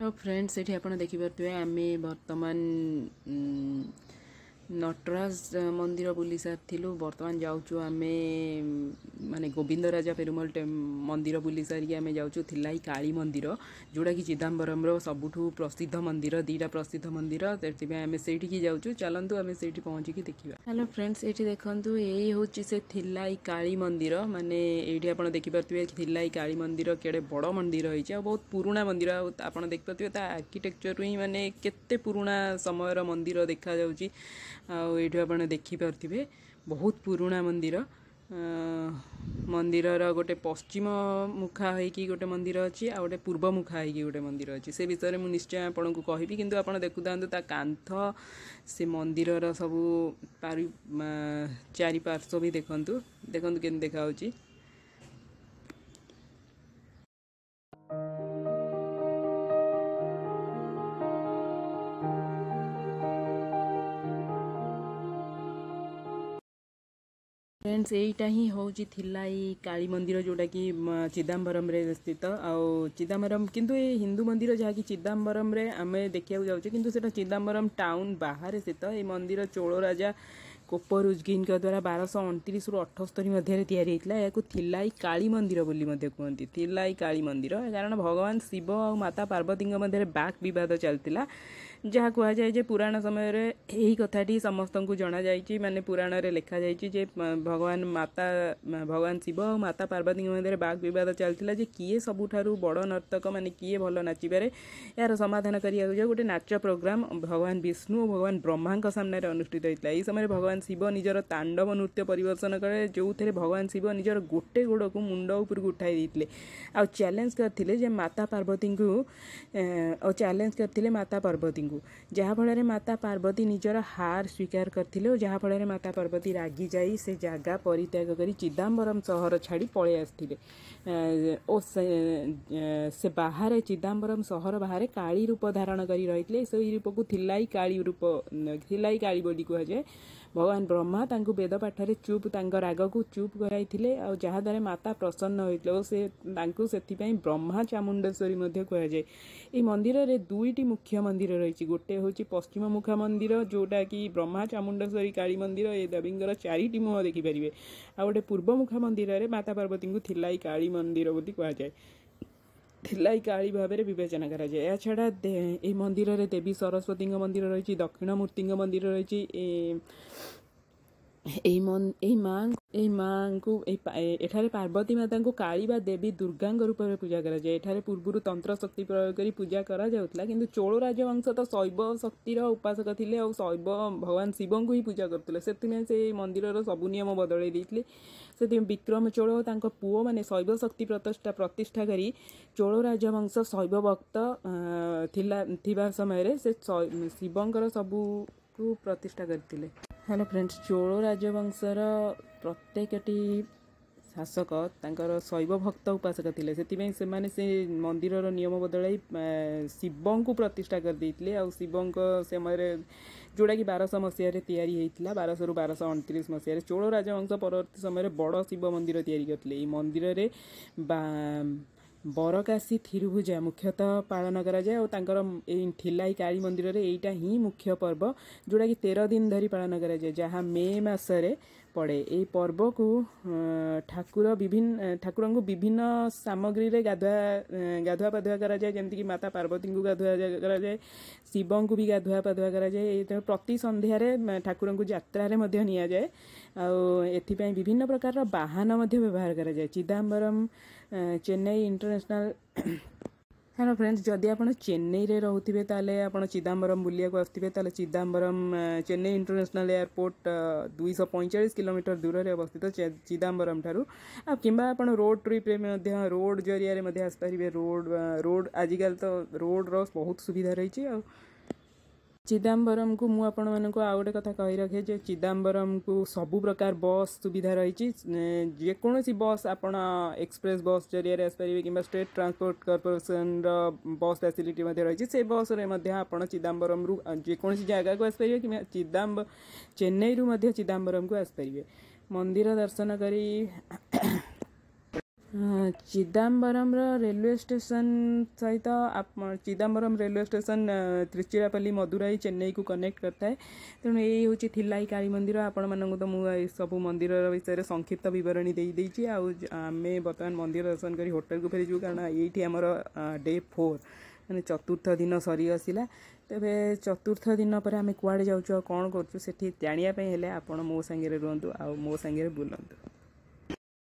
ତ ଫ୍ରେଣ୍ଡସ୍ ଏଠି ଆପଣ ଦେଖିପାରୁଥିବେ ଆମେ ବର୍ତ୍ତମାନ नटराज मन्दिर बुलिसारि बर्तमान जाउछु अमे म गोविन्द राजा फेमल टेम् मन्दिर बुलिसारिक काली मन्दिर जोडाकि चिदम्बरम्र सबुठु प्रसिद्ध मन्दिर दुईटा प्रसिद्ध मन्दिर त्यहाँ सही छु चाहन्छु आम पहुँच हेलो फ्रेन्ड्स एक्खु एउटा सलिमन्दिर मैठा आलिमन्दिर किडे बड मन्दिर है बहुत पुराण मन्दिर आउँछ आर्किटेक्चरु हिँड्ने केते पुरा समय र मन्दिर देखा आउँदै बहुत पुरणा मन्दिर मन्दिर र गए पश्चिम मुखाइक गए मन्दिर अब आउँछ पूर्वमुखाइक गए मन्दिर अस्ति निश्चय आउँछ कि देखुन् त कान्थ मन्दिर सबै चारिप्स भाखा देख्नु के ଫ୍ରେଣ୍ଡସ୍ ଏଇଟା ହିଁ ହେଉଛି ଥିଲା ଏଇ କାଳୀ ମନ୍ଦିର ଯେଉଁଟାକି ଚିଦାମ୍ବରମରେ ସ୍ଥିତ ଆଉ ଚିଦାମ୍ବରମ କିନ୍ତୁ ଏ ହିନ୍ଦୁ ମନ୍ଦିର ଯାହାକି ଚିଦାମ୍ବରମରେ ଆମେ ଦେଖିବାକୁ ଯାଉଛେ କିନ୍ତୁ ସେଇଟା ଚିଦାମ୍ବରମ ଟାଉନ୍ ବାହାରେ ସ୍ଥିତ ଏଇ ମନ୍ଦିର ଚୋଳ ରାଜା କୋପର ଉଜ୍ଗିନଙ୍କ ଦ୍ୱାରା ବାରଶହ ଅଣତିରିଶରୁ ଅଠସ୍ତରୀ ମଧ୍ୟରେ ତିଆରି ହେଇଥିଲା ଏହାକୁ ଥିଲାଇ କାଳୀ ମନ୍ଦିର ବୋଲି ମଧ୍ୟ କୁହନ୍ତି ଥିଲାଇ କାଳୀ ମନ୍ଦିର କାରଣ ଭଗବାନ ଶିବ ଆଉ ମାତା ପାର୍ବତୀଙ୍କ ମଧ୍ୟରେ ବାକ୍ ବିବାଦ ଚାଲିଥିଲା ଯାହା କୁହାଯାଏ ଯେ ପୁରାଣ ସମୟରେ ଏହି କଥାଟି ସମସ୍ତଙ୍କୁ ଜଣାଯାଇଛି ମାନେ ପୁରାଣରେ ଲେଖାଯାଇଛି ଯେ ଭଗବାନ ମାତା ଭଗବାନ ଶିବ ଆଉ ମାତା ପାର୍ବତୀଙ୍କ ମଧ୍ୟରେ ବାକ୍ ବିବାଦ ଚାଲିଥିଲା ଯେ କିଏ ସବୁଠାରୁ ବଡ଼ ନର୍ତ୍ତକ ମାନେ କିଏ ଭଲ ନାଚିପାରେ ଏହାର ସମାଧାନ କରିବାକୁ ଯାଉ ଗୋଟେ ନାଚ ପ୍ରୋଗ୍ରାମ୍ ଭଗବାନ ବିଷ୍ଣୁ ଓ ଭଗବାନ ବ୍ରହ୍ମାଙ୍କ ସାମ୍ନାରେ ଅନୁଷ୍ଠିତ ହୋଇଥିଲା ଏହି ସମୟରେ ଭଗବାନ शिवर तांडव नृत्य परिवर्शन क भगवान शिव शिवर गोटे गोडको मुड उप उठाइदिए आउ च्यालेन्ज गरिवती च्यालेन्ज गरिता पर्वती जहाँफल माता पार्वती निजर हार स्वीकार गरि जहाँफल माता पर्वती रागिसै जात्याग गरि चिदम्बरम सहर छ से आहार चिदाम सहर बाहेक काली रूप धारण गरिरहे रूपको ठल काूप थि काली कहाँ ଭଗବାନ ବ୍ରହ୍ମା ତାଙ୍କୁ ବେଦ ପାଠରେ ଚୁପ୍ ତାଙ୍କ ରାଗକୁ ଚୁପ୍ କରାଇଥିଲେ ଆଉ ଯାହାଦ୍ୱାରା ମାତା ପ୍ରସନ୍ନ ହୋଇଥିଲେ ଓ ସେ ତାଙ୍କୁ ସେଥିପାଇଁ ବ୍ରହ୍ମା ଚାମୁଣ୍ଡେଶ୍ୱରୀ ମଧ୍ୟ କୁହାଯାଏ ଏହି ମନ୍ଦିରରେ ଦୁଇଟି ମୁଖ୍ୟ ମନ୍ଦିର ରହିଛି ଗୋଟେ ହେଉଛି ପଶ୍ଚିମମୁଖା ମନ୍ଦିର ଯେଉଁଟାକି ବ୍ରହ୍ମା ଚାମୁଣ୍ଡେଶ୍ୱରୀ କାଳୀ ମନ୍ଦିର ଏ ଦେବୀଙ୍କର ଚାରିଟି ମୁହଁ ଦେଖିପାରିବେ ଆଉ ଗୋଟେ ପୂର୍ବମୁଖା ମନ୍ଦିରରେ ମାତା ପାର୍ବତୀଙ୍କୁ ଥିଲା ଥିଲାଇ କାଳୀ ମନ୍ଦିର ବୋଲି କୁହାଯାଏ ଥିଲାଇକାଳୀ ଭାବରେ ବିବେଚନା କରାଯାଏ ଏହାଛଡ଼ା ଏହି ମନ୍ଦିରରେ ଦେବୀ ସରସ୍ୱତୀଙ୍କ ମନ୍ଦିର ରହିଛି ଦକ୍ଷିଣମୂର୍ତ୍ତିଙ୍କ ମନ୍ଦିର ରହିଛି ଏହି ମନ ଏହି ମାଆଙ୍କୁ ଏହି ମାଆଙ୍କୁ ଏଠାରେ ପାର୍ବତୀ ମାତାଙ୍କୁ କାଳୀ ବା ଦେବୀ ଦୁର୍ଗାଙ୍କ ରୂପରେ ପୂଜା କରାଯାଏ ଏଠାରେ ପୂର୍ବରୁ ତନ୍ତ୍ର ଶକ୍ତି ପ୍ରୟୋଗ କରି ପୂଜା କରାଯାଉଥିଲା କିନ୍ତୁ ଚୋଳ ରାଜବଂଶ ତ ଶୈବ ଶକ୍ତିର ଉପାସକ ଥିଲେ ଆଉ ଶୈବ ଭଗବାନ ଶିବଙ୍କୁ ହିଁ ପୂଜା କରୁଥିଲେ ସେଥିପାଇଁ ସେ ଏହି ମନ୍ଦିରର ସବୁ ନିୟମ ବଦଳେଇ ଦେଇଥିଲେ ସେଥିପାଇଁ ବିକ୍ରମ ଚୋଳ ତାଙ୍କ ପୁଅମାନେ ଶୈବ ଶକ୍ତି ପ୍ରତିଷ୍ଠା ପ୍ରତିଷ୍ଠା କରି ଚୋଳ ରାଜବଂଶ ଶୈବ ଭକ୍ତ ଥିଲା ଥିବା ସମୟରେ ସେ ଶିବଙ୍କର ସବୁକୁ ପ୍ରତିଷ୍ଠା କରିଥିଲେ ହ୍ୟାଲୋ ଫ୍ରେଣ୍ଡସ୍ ଚୋଳ ରାଜବଂଶର ପ୍ରତ୍ୟେକଟି ଶାସକ ତାଙ୍କର ଶୈବ ଭକ୍ତ ଉପାସକ ଥିଲେ ସେଥିପାଇଁ ସେମାନେ ସେ ମନ୍ଦିରର ନିୟମ ବଦଳାଇ ଶିବଙ୍କୁ ପ୍ରତିଷ୍ଠା କରିଦେଇଥିଲେ ଆଉ ଶିବଙ୍କ ସମୟରେ ଯେଉଁଟାକି ବାରଶହ ମସିହାରେ ତିଆରି ହେଇଥିଲା ବାରଶହରୁ ବାରଶହ ଅଣତିରିଶ ମସିହାରେ ଚୋଳ ରାଜବଂଶ ପରବର୍ତ୍ତୀ ସମୟରେ ବଡ଼ ଶିବ ମନ୍ଦିର ତିଆରି କରିଥିଲେ ଏଇ ମନ୍ଦିରରେ ବା ବରକାଶୀ ଥିରୁଭୁଜା ମୁଖ୍ୟତଃ ପାଳନ କରାଯାଏ ଆଉ ତାଙ୍କର ଏଇ ଠିଲାଇ କାଳୀ ମନ୍ଦିରରେ ଏଇଟା ହିଁ ମୁଖ୍ୟ ପର୍ବ ଯେଉଁଟାକି ତେର ଦିନ ଧରି ପାଳନ କରାଯାଏ ଯାହା ମେ ମାସରେ ପଡ଼େ ଏହି ପର୍ବକୁ ଠାକୁର ବିଭିନ୍ନ ଠାକୁରଙ୍କୁ ବିଭିନ୍ନ ସାମଗ୍ରୀରେ ଗାଧୁଆ ଗାଧୁଆ ପାଧୁଆ କରାଯାଏ ଯେମିତିକି ମାତା ପାର୍ବତୀଙ୍କୁ ଗାଧୁଆ କରାଯାଏ ଶିବଙ୍କୁ ବି ଗାଧୁଆ ପାଧୁଆ କରାଯାଏ ଏଇଥିରେ ପ୍ରତି ସନ୍ଧ୍ୟାରେ ଠାକୁରଙ୍କୁ ଯାତ୍ରାରେ ମଧ୍ୟ ନିଆଯାଏ ଆଉ ଏଥିପାଇଁ ବିଭିନ୍ନ ପ୍ରକାରର ବାହାନ ମଧ୍ୟ ବ୍ୟବହାର କରାଯାଏ ଚିଦାମ୍ବରମ୍ ଚେନ୍ନାଇ ଇଣ୍ଟରନ୍ୟାସନାଲ୍ হ্যাঁ ফ্রেন্ডস যদি আপনার চেন্নাইরে রুথে তাহলে আপনার চিদাম্বরম বুলিয়া আসবে তাহলে চিদাম্বরম চেন্নাই ইন্টরন্যাশনাল এয়ারপোর্ট দুইশ পঁয়চাশ কিলোমিটর দূরে অবস্থিত চিদাম্বরম ঠার কিংবা আপনার রোড ট্রিপ্রে রোড জরিয়া আসিপারে রোড রোড আজিকাল তো রোডর বহুত সুবিধা রয়েছে चिदम्बरम को मुझे आउ गोटे कथा कही रखे जो चिदम्बरम को सब प्रकार बस सुविधा रही जेकोसी बस आप एक्सप्रेस बस जरिया आसपारे कि स्टेट ट्रांसपोर्ट कर्पोरेसन रस फैसिलिटी रही से बस आप चिदम्बरम जेकोसी जगह को आसपारे कि चिदम्ब चेन्नई रू चिदम्बरम को आसपारे मंदिर दर्शन कर चिदम्बरम र लेलवे स्टेशन सहित Chidambaram railway station Tiruchirappalli Madurai Chennai connect गरि थिलाई काली मन्दिर सब मंदिर विषय संक्षिप्त बरणी दिदी आउँ आमे बर्तमान मंदिर दर्शन गरि होटेल् फेरि डे फोर म चतुर्थ दिन सरिसला तपाईँ चतुर्थ दिन पर आमे जा कि जान्य आउँ मो सा